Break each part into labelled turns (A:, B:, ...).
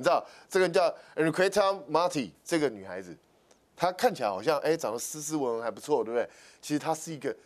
A: 你知道这个叫 e n r i e t t a Marty，这个女孩子，她看起来好像哎长得斯斯文文还不错，对不对？其实她是一个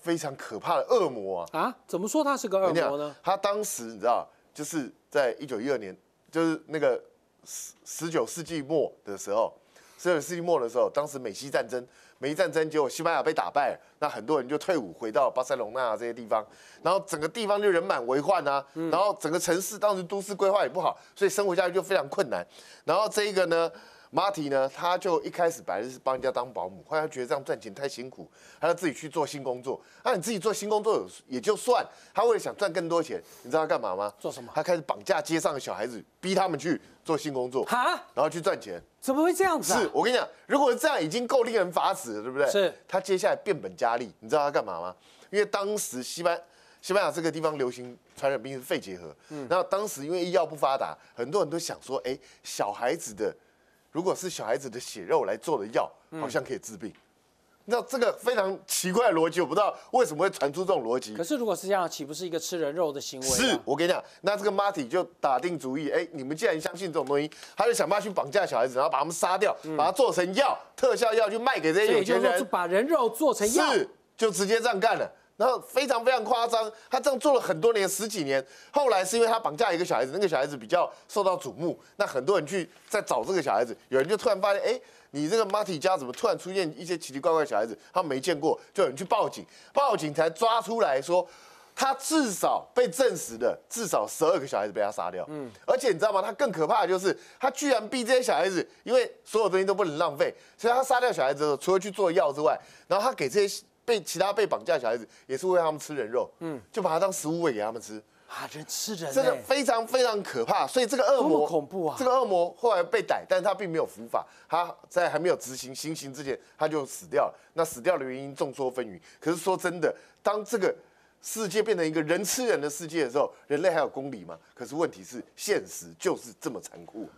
A: 非常可怕的恶魔啊！啊，怎么说她是个恶魔呢？她当时你知道，就是在一九一二年，就是那个十十九世纪末的时候。十九世纪末的时候，当时美西战争，美西战争结果西班牙被打败，那很多人就退伍回到巴塞隆纳这些地方，然后整个地方就人满为患啊，然后整个城市当时都市规划也不好，所以生活下去就非常困难。然后这一个呢？马提呢？他就一开始本来是帮人家当保姆，后来觉得这样赚钱太辛苦，他要自己去做新工作。那你自己做新工作也就算，他为了想赚更多钱，你知道他干嘛吗？做什么？他开始绑架街上的小孩子，逼他们去做新工作哈，然后去赚钱，怎么会这样子？是我跟你讲，如果这样已经够令人发指了，对不对？是他接下来变本加厉，你知道他干嘛吗？因为当时西班西班牙这个地方流行传染病是肺结核，嗯，然后当时因为医药不发达，很多人都想说，哎，小孩子的。如果是小孩子的血肉来做的药，好像可以治病。那这个非常奇怪逻辑，我不知道为什么会传出这种逻辑。可是如果是这样，岂不是一个吃人肉的行为？是我跟你讲，那这个 Marty 就打定主意，哎，你们既然相信这种东西，他就想办法去绑架小孩子，然后把他们杀掉，把它做成药，特效药就卖给这些有钱人。就是把人肉做成药，是就直接这样干了。然后非常非常夸张，他这样做了很多年，十几年。后来是因为他绑架一个小孩子，那个小孩子比较受到瞩目，那很多人去在找这个小孩子，有人就突然发现，哎，你这个马 a 家怎么突然出现一些奇奇怪怪的小孩子，他没见过，就有人去报警，报警才抓出来，说他至少被证实的至少十二个小孩子被他杀掉。嗯，而且你知道吗？他更可怕的就是，他居然逼这些小孩子，因为所有东西都不能浪费，所以他杀掉小孩子，除了去做药之外，然后他给这些。被其他被绑架小孩子也是喂他们吃人肉，嗯，就把它当食物喂给他们吃啊，人吃人，真的非常非常可怕。所以这个恶魔，恐怖啊！这个恶魔后来被逮，但是他并没有伏法，他在还没有执行行刑之前他就死掉了。那死掉的原因众说纷纭。可是说真的，当这个世界变成一个人吃人的世界的时候，人类还有公理吗？可是问题是，现实就是这么残酷。